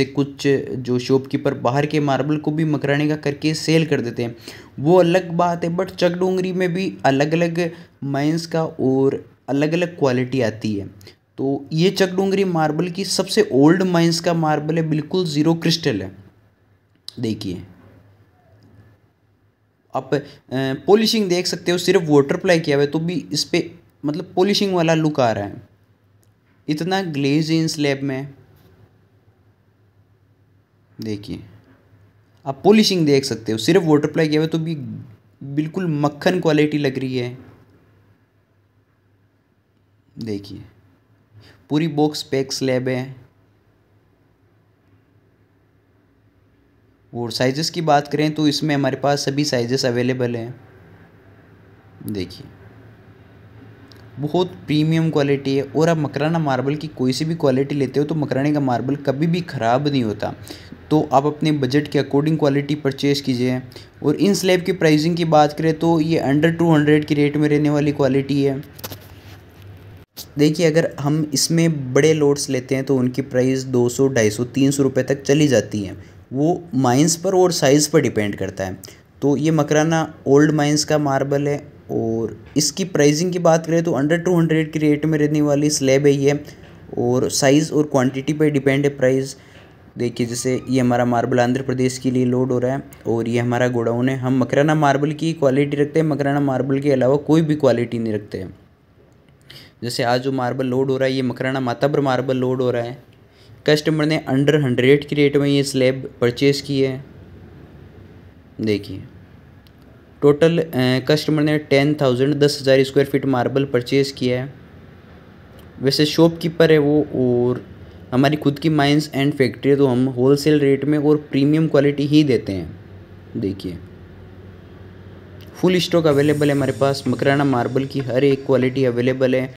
से कुछ जो शॉपकीपर बाहर के मार्बल को भी मकराने का करके सेल कर देते हैं वो अलग बात है बट चकडोंगरी में भी अलग अलग माइंस का और अलग अलग क्वालिटी आती है तो ये चकडोंगरी मार्बल की सबसे ओल्ड माइंस का मार्बल है बिल्कुल ज़ीरो क्रिस्टल है देखिए आप पॉलिशिंग देख सकते हो सिर्फ वाटर अप्लाई किया हुआ है तो भी इस पर मतलब पॉलिशिंग वाला लुक आ रहा है इतना ग्लेज इन स्लैब में देखिए आप पॉलिशिंग देख सकते हो सिर्फ वाटर अप्लाई किया हुआ तो भी बिल्कुल मक्खन क्वालिटी लग रही है देखिए पूरी बॉक्स पैक स्लैब है और साइज़ेस की बात करें तो इसमें हमारे पास सभी साइज़ेस अवेलेबल हैं देखिए बहुत प्रीमियम क्वालिटी है और आप मकराना मार्बल की कोई सी भी क्वालिटी लेते हो तो मकराने का मार्बल कभी भी ख़राब नहीं होता तो आप अपने बजट के अकॉर्डिंग क्वालिटी परचेज़ कीजिए और इन स्लैब की प्राइसिंग की बात करें तो ये अंडर टू हंड्रेड की रेट में रहने वाली क्वालिटी है देखिए अगर हम इसमें बड़े लोड्स लेते हैं तो उनकी प्राइस 200, 250, 300 रुपए तक चली जाती है वो माइंस पर और साइज़ पर डिपेंड करता है तो ये मकराना ओल्ड माइंस का मार्बल है और इसकी प्राइजिंग की बात करें तो अंडर टू हंड्रेड की रेट में रहने वाली स्लेब है ये और साइज़ और क्वान्टिटी पर डिपेंड है प्राइज़ देखिए जैसे ये हमारा मार्बल आंध्र प्रदेश के लिए लोड हो रहा है और ये हमारा गोडाउन है हम मकराना मार्बल की क्वालिटी रखते हैं मकराना मार्बल के अलावा कोई भी क्वालिटी नहीं रखते हैं जैसे आज जो मार्बल लोड हो रहा है ये मकराना माताबर मार्बल लोड हो रहा है कस्टमर ने अंडर हंड्रेड की रेट में ये स्लेब परचेज़ की है देखिए टोटल कस्टमर ने टेन थाउजेंड दस हज़ार स्क्वायर फीट मार्बल परचेज़ किया है वैसे शॉपकीपर है वो और हमारी खुद की माइंस एंड फैक्ट्री तो हम होलसेल रेट में और प्रीमियम क्वालिटी ही देते हैं देखिए फुल स्टॉक अवेलेबल है हमारे पास मकराना मार्बल की हर एक क्वालिटी अवेलेबल है